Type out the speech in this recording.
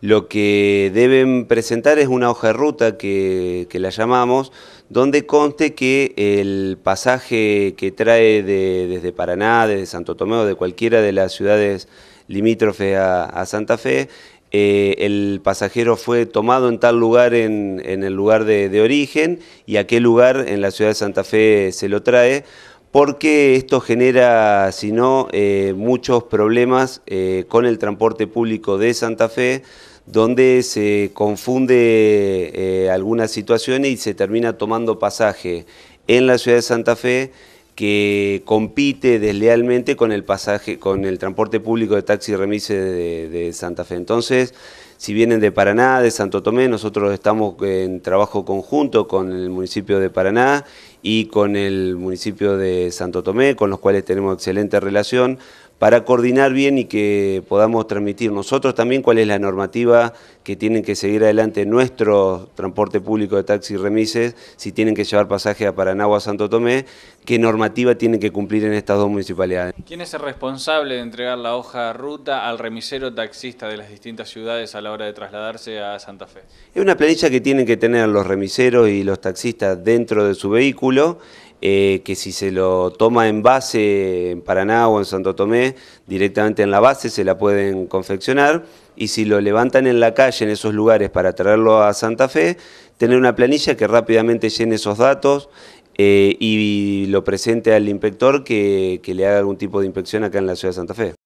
Lo que deben presentar es una hoja de ruta que, la llamamos, donde conste que el pasaje que trae desde Paraná, desde Santo Tomé o de cualquiera de las ciudades limítrofes a, Santa Fe, eh, el pasajero fue tomado en tal lugar, en, el lugar de, de origen, y a qué lugar en la ciudad de Santa Fe se lo trae porque esto genera, si no, eh, muchos problemas eh, con el transporte público de Santa Fe, donde se confunde eh, algunas situaciones y se termina tomando pasaje en la ciudad de Santa Fe que compite deslealmente con el pasaje, con el transporte público de taxi y remise de, Santa Fe. Entonces, si vienen de Paraná, de Santo Tomé, nosotros estamos en trabajo conjunto con el municipio de Paraná y con el municipio de Santo Tomé, con los cuales tenemos excelente relación, para coordinar bien y que podamos transmitir nosotros también cuál es la normativa que tienen que seguir adelante nuestro transporte público de taxi y remises, si tienen que llevar pasaje a Paraná Santo Tomé, qué normativa tienen que cumplir en estas dos municipalidades. ¿Quién es el responsable de entregar la hoja ruta al remisero taxista de las distintas ciudades a la hora de trasladarse a Santa Fe? Es una planilla que tienen que tener los remiseros y los taxistas dentro de su vehículo eh, que si se lo toma en base en Paraná o en Santo Tomé, directamente en la base se la pueden confeccionar y si lo levantan en la calle en esos lugares para traerlo a Santa Fe, tener una planilla que rápidamente llene esos datos eh, y lo presente al inspector que le haga algún tipo de inspección acá en la ciudad de Santa Fe.